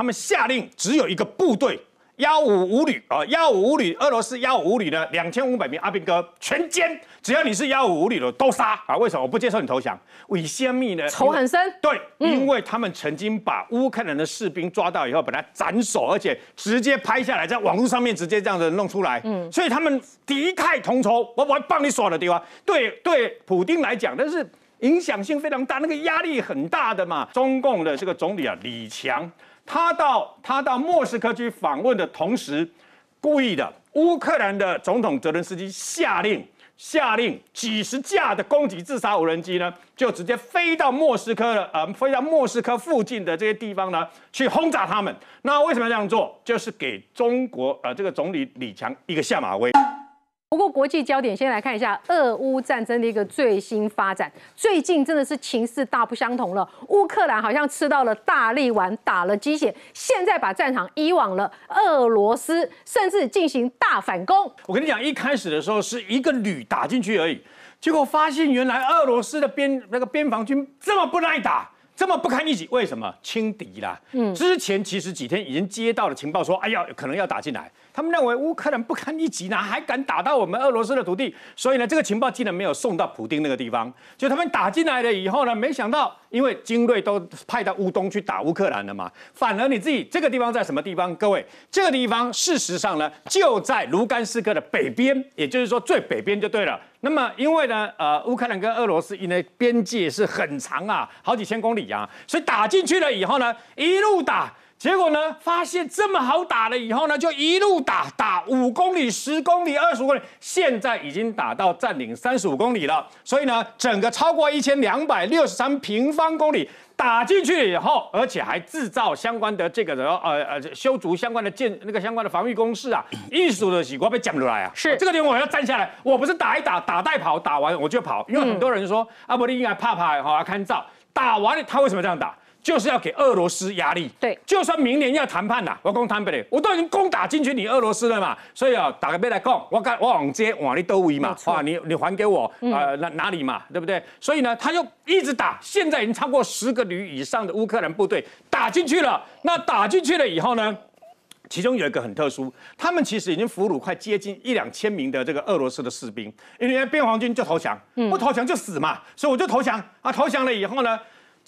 他们下令，只有一个部队幺五五旅啊，幺五五旅，俄罗斯幺五五旅的两千五百名阿兵哥全歼，只要你是幺五五旅的都杀啊！为什么我不接受你投降？为歇密呢？仇很深。对，因为他们曾经把乌克兰的士兵抓到以后，把他斩首，而且直接拍下来，在网络上面直接这样子弄出来。嗯，所以他们敌忾同仇。我我帮你锁的地方。对对，普京来讲，那是影响性非常大，那个压力很大的嘛。中共的这个总理啊，李强。他到他到莫斯科去访问的同时，故意的，乌克兰的总统泽伦斯基下令下令几十架的攻击自杀无人机呢，就直接飞到莫斯科了，呃，飞到莫斯科附近的这些地方呢，去轰炸他们。那为什么要这样做？就是给中国呃这个总理李强一个下马威。不过，国际焦点，先来看一下俄乌战争的一个最新发展。最近真的是情势大不相同了，乌克兰好像吃到了大力丸，打了鸡血，现在把战场移往了俄罗斯，甚至进行大反攻。我跟你讲，一开始的时候是一个旅打进去而已，结果发现原来俄罗斯的边那个边防军这么不耐打。这么不堪一击，为什么轻敌啦？嗯，之前其实几天已经接到了情报，说哎呀，可能要打进来。他们认为乌克兰不堪一击，哪还敢打到我们俄罗斯的土地？所以呢，这个情报竟然没有送到普丁那个地方。就他们打进来了以后呢，没想到因为精锐都派到乌东去打乌克兰了嘛，反而你自己这个地方在什么地方？各位，这个地方事实上呢，就在卢甘斯克的北边，也就是说最北边就对了。那么，因为呢，呃，乌克兰跟俄罗斯因为边界是很长啊，好几千公里啊，所以打进去了以后呢，一路打，结果呢，发现这么好打了以后呢，就一路打，打五公里、十公里、二十公里，现在已经打到占领三十五公里了，所以呢，整个超过一千两百六十三平方公里。打进去以后，而且还制造相关的这个呃呃修筑相关的建那个相关的防御工事啊，艺术的西瓜被讲出来啊，是这个点我要站下来，我不是打一打打带跑，打完我就跑，因为很多人说阿伯利应该怕怕哈看照打完他为什么这样打？就是要给俄罗斯压力，对，就算明年要谈判了，我攻台北，我都已经攻打进去你俄罗斯了嘛，所以啊，打个背来讲，我敢我往接往你兜围嘛，啊，你你还给我，呃，哪哪里嘛，对不对？所以呢，他又一直打，现在已经超过十个旅以上的乌克兰部队打进去了，那打进去了以后呢，其中有一个很特殊，他们其实已经俘虏快接近一两千名的这个俄罗斯的士兵，因为边防军就投降，不投降就死嘛，所以我就投降啊，投降了以后呢。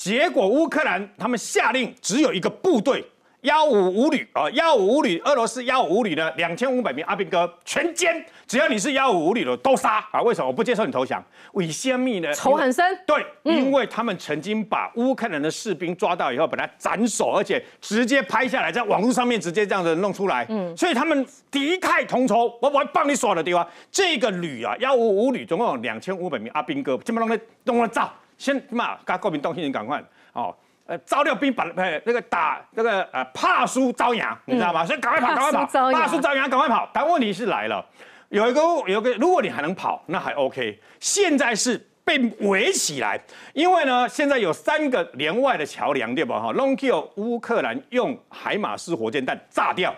结果乌克兰他们下令，只有一个部队幺五五旅啊，幺五五旅俄罗斯幺五五旅的两千五百名阿兵哥全歼，只要你是幺五五旅的都杀啊！为什么我不接受你投降？为宪密呢？仇很深。对，因为他们曾经把乌克兰的士兵抓到以后，把他斩首，而且直接拍下来，在网络上面直接这样子弄出来，嗯，所以他们敌忾同仇。我我帮你说的地方，这个旅啊，幺五五旅总共有两千五百名阿兵哥，全部弄来弄了炸。先嘛，搞国民动人赶快哦！呃，招掉兵把，呃那个打那个呃，怕输招羊，你知道吗？所以赶快跑，赶快跑，怕输招羊，赶快跑。但问题是来了，有一个，有个，如果你还能跑，那还 OK。现在是被围起来，因为呢，现在有三个连外的桥梁，对不哈？Longkill 乌克兰用海马斯火箭弹炸掉，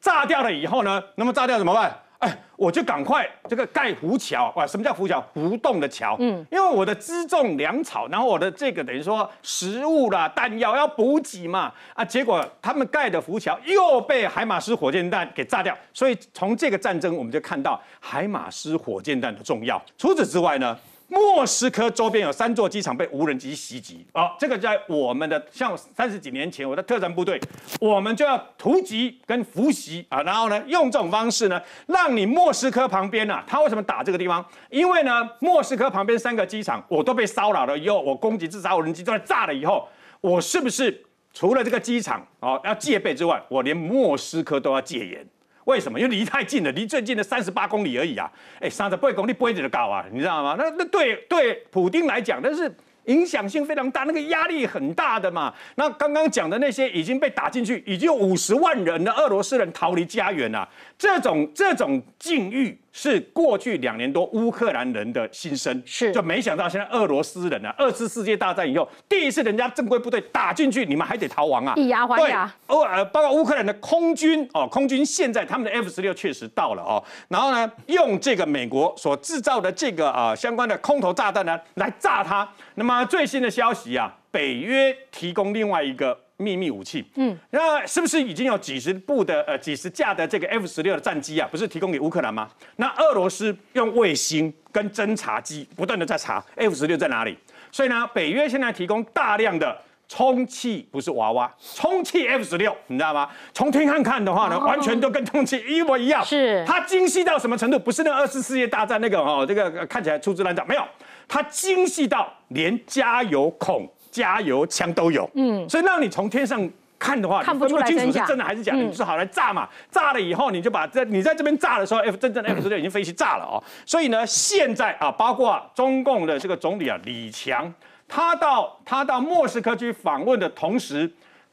炸掉了以后呢，那么炸掉怎么办？哎，我就赶快这个盖浮桥哇！什么叫浮桥？浮动的桥。嗯，因为我的辎重粮草，然后我的这个等于说食物啦、弹药要补给嘛，啊，结果他们盖的浮桥又被海马斯火箭弹给炸掉。所以从这个战争我们就看到海马斯火箭弹的重要。除此之外呢？莫斯科周边有三座机场被无人机袭击啊！这个在我们的像三十几年前，我的特战部队，我们就要突击跟伏袭啊，然后呢，用这种方式呢，让你莫斯科旁边啊，他为什么打这个地方？因为呢，莫斯科旁边三个机场我都被骚扰了以后，我攻击至少无人机都在炸了以后，我是不是除了这个机场啊要戒备之外，我连莫斯科都要戒严？为什么？因为离太近了，离最近的三十八公里而已啊！哎，三十八公里不会这高啊，你知道吗？那那对对普京来讲，那是影响性非常大，那个压力很大的嘛。那刚刚讲的那些已经被打进去，已经有五十万人的俄罗斯人逃离家园了，这种这种境遇。是过去两年多乌克兰人的心声，是就没想到现在俄罗斯人呢，二次世界大战以后第一次人家正规部队打进去，你们还得逃亡啊，以牙还牙。对，呃，包括乌克兰的空军哦，空军现在他们的 F 十六确实到了哦，然后呢，用这个美国所制造的这个呃相关的空投炸弹呢来炸它。那么最新的消息啊，北约提供另外一个。秘密武器，嗯，那是不是已经有几十部的呃几十架的这个 F 十六的战机啊？不是提供给乌克兰吗？那俄罗斯用卫星跟侦察机不断的在查 F 十六在哪里。所以呢，北约现在提供大量的充气，不是娃娃，充气 F 十六，你知道吗？从天看看的话呢，完全都跟充气一模一样。是它精细到什么程度？不是那二次世界大战那个哦，这个看起来粗枝滥造，没有。它精细到连加油孔。加油枪都有，嗯，所以让你从天上看的话，你看不清楚是真的还是假。的，你说好来炸嘛？炸了以后，你就把在你在这边炸的时候，F 真正的 F 十六已经飞去炸了哦。所以呢，现在啊，包括中共的这个总理啊，李强，他到他到莫斯科去访问的同时，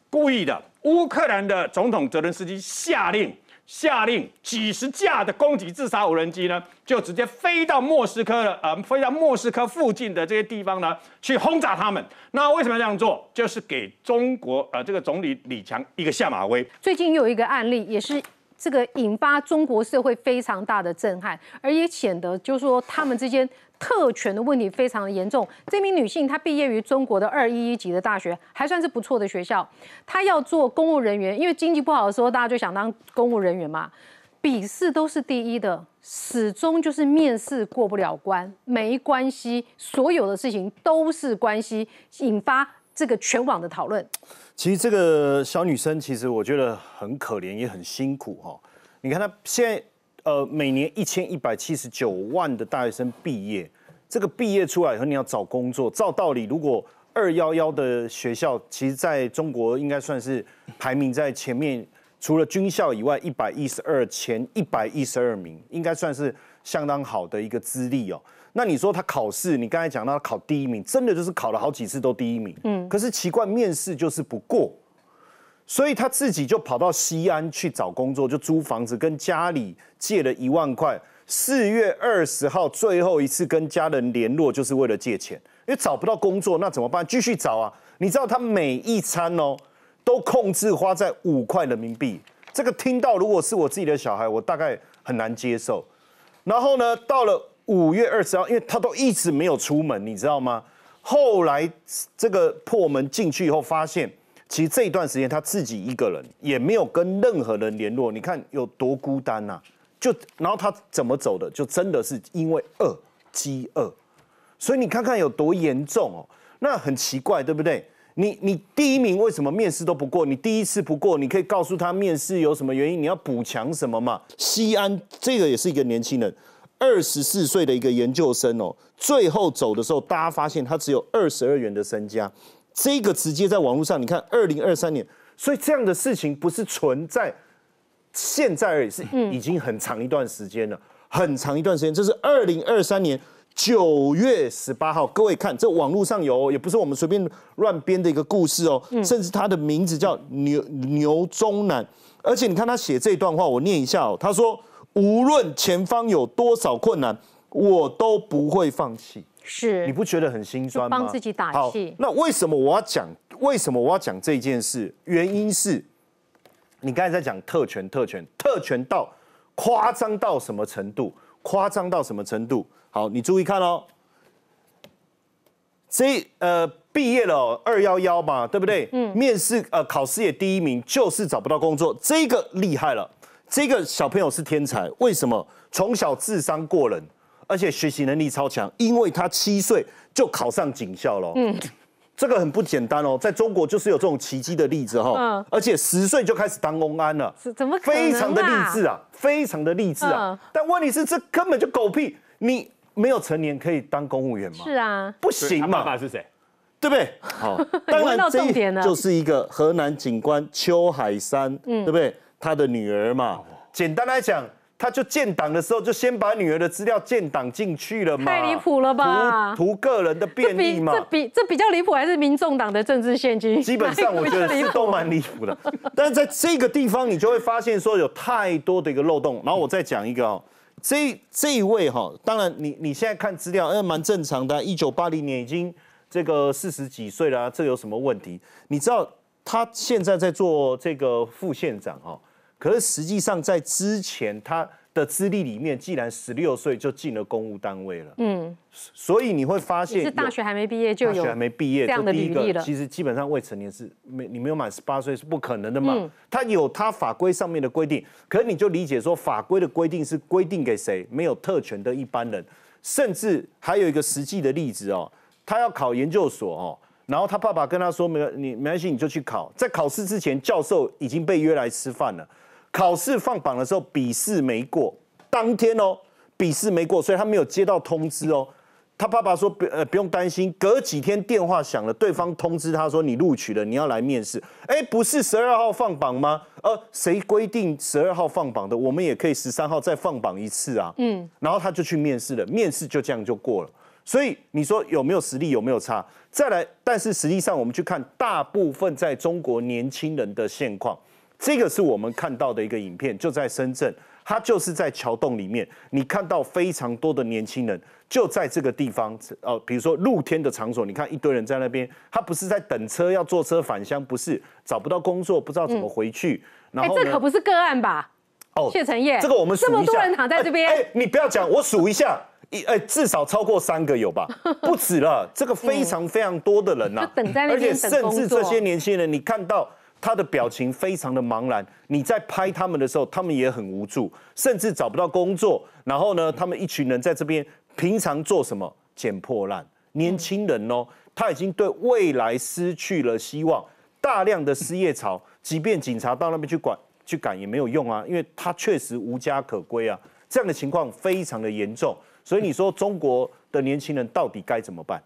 故意的乌克兰的总统泽连斯基下令。下令几十架的攻击自杀无人机呢，就直接飞到莫斯科了，呃，飞到莫斯科附近的这些地方呢，去轰炸他们。那为什么要这样做？就是给中国，呃，这个总理李强一个下马威。最近又有一个案例，也是。这个引发中国社会非常大的震撼，而也显得就是说，他们之间特权的问题非常的严重。这名女性她毕业于中国的二一一级的大学，还算是不错的学校。她要做公务人员，因为经济不好的时候，大家就想当公务人员嘛。笔试都是第一的，始终就是面试过不了关。没关系，所有的事情都是关系引发。这个全网的讨论，其实这个小女生，其实我觉得很可怜，也很辛苦哈。你看她现在，呃，每年一千一百七十九万的大学生毕业，这个毕业出来以后你要找工作，照道理如果二幺幺的学校，其实在中国应该算是排名在前面，除了军校以外，一百一十二前一百一十二名，应该算是相当好的一个资历哦。那你说他考试，你刚才讲到考第一名，真的就是考了好几次都第一名。嗯。可是奇怪，面试就是不过，所以他自己就跑到西安去找工作，就租房子，跟家里借了一万块。四月二十号最后一次跟家人联络，就是为了借钱，因为找不到工作，那怎么办？继续找啊！你知道他每一餐哦，都控制花在五块人民币。这个听到如果是我自己的小孩，我大概很难接受。然后呢，到了。五月二十号，因为他都一直没有出门，你知道吗？后来这个破门进去以后，发现其实这一段时间他自己一个人也没有跟任何人联络，你看有多孤单呐？就然后他怎么走的？就真的是因为饿，饥饿。所以你看看有多严重哦！那很奇怪，对不对？你你第一名为什么面试都不过？你第一次不过，你可以告诉他面试有什么原因，你要补强什么嘛？西安这个也是一个年轻人。二十四岁的一个研究生哦，最后走的时候，大家发现他只有二十二元的身家，这个直接在网络上，你看二零二三年，所以这样的事情不是存在现在而已，是已经很长一段时间了，很长一段时间，这是二零二三年九月十八号，各位看这网络上有，也不是我们随便乱编的一个故事哦，甚至他的名字叫牛牛中南，而且你看他写这段话，我念一下哦，他说。无论前方有多少困难，我都不会放弃。是，你不觉得很心酸吗？帮自己打气。好，那为什么我要讲？为什么我要讲这件事？原因是，你刚才在讲特权，特权，特权到夸张到什么程度？夸张到什么程度？好，你注意看哦。这呃，毕业了二幺幺嘛，对不对？嗯。面试呃，考试也第一名，就是找不到工作，这个厉害了。这个小朋友是天才，为什么从小智商过人，而且学习能力超强？因为他七岁就考上警校了。嗯，这个很不简单哦，在中国就是有这种奇迹的例子哈。嗯，而且十岁就开始当公安了，怎么？非常的励志啊，非常的励志啊。但问题是，这根本就狗屁！你没有成年可以当公务员吗？是啊，不行嘛。爸爸是谁？对不对？好，当然，这一点就是一个河南警官邱海山，对不对？他的女儿嘛，简单来讲，他就建党的时候就先把女儿的资料建党进去了嘛，太离谱了吧？图个人的便利嘛？这比这比较离谱，还是民众党的政治现金？基本上我觉得是都蛮离谱的。但是在这个地方，你就会发现说有太多的一个漏洞。然后我再讲一个哦，这这一位哈，当然你你现在看资料，嗯，蛮正常的，一九八零年已经这个四十几岁了，这有什么问题？你知道？他现在在做这个副县长哈，可是实际上在之前他的资历里面，既然十六岁就进了公务单位了，嗯，所以你会发现是大学还没毕业就有还没毕业这样的履历其实基本上未成年是没你没有满十八岁是不可能的嘛，他有他法规上面的规定，可是你就理解说法规的规定是规定给谁？没有特权的一般人，甚至还有一个实际的例子哦，他要考研究所哦。然后他爸爸跟他说：“没有，你没关系，你就去考。”在考试之前，教授已经被约来吃饭了。考试放榜的时候，笔试没过。当天哦，笔试没过，所以他没有接到通知哦。他爸爸说：“不，呃，不用担心，隔几天电话响了，对方通知他说你录取了，你要来面试。”哎，不是十二号放榜吗？呃，谁规定十二号放榜的？我们也可以十三号再放榜一次啊。嗯，然后他就去面试了，面试就这样就过了。所以你说有没有实力，有没有差？再来，但是实际上我们去看大部分在中国年轻人的现况，这个是我们看到的一个影片，就在深圳，它就是在桥洞里面，你看到非常多的年轻人就在这个地方，哦，比如说露天的场所，你看一堆人在那边，他不是在等车要坐车返乡，不是找不到工作，不知道怎么回去。哎，这可不是个案吧？哦，谢承业，这个我们数一下，这么多人躺在这边，哎，你不要讲，我数一下。一哎，至少超过三个有吧，不止了。这个非常非常多的人呐，而且甚至这些年轻人，你看到他的表情非常的茫然。你在拍他们的时候，他们也很无助，甚至找不到工作。然后呢，他们一群人在这边平常做什么？捡破烂。年轻人哦，他已经对未来失去了希望。大量的失业潮，即便警察到那边去管去赶也没有用啊，因为他确实无家可归啊。这样的情况非常的严重。所以你说，中国的年轻人到底该怎么办？